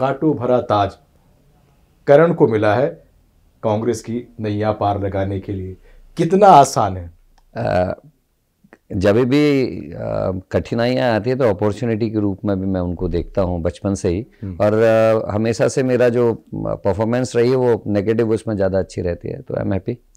काटू भरा ताज करण को मिला है कांग्रेस की नैया पार लगाने के लिए कितना आसान है जब भी कठिनाइयां आती है तो अपॉर्चुनिटी के रूप में भी मैं उनको देखता हूँ बचपन से ही हम्म। और हमेशा से मेरा जो परफॉर्मेंस रही है वो नेगेटिव उसमें ज़्यादा अच्छी रहती है तो आई एम हैप्पी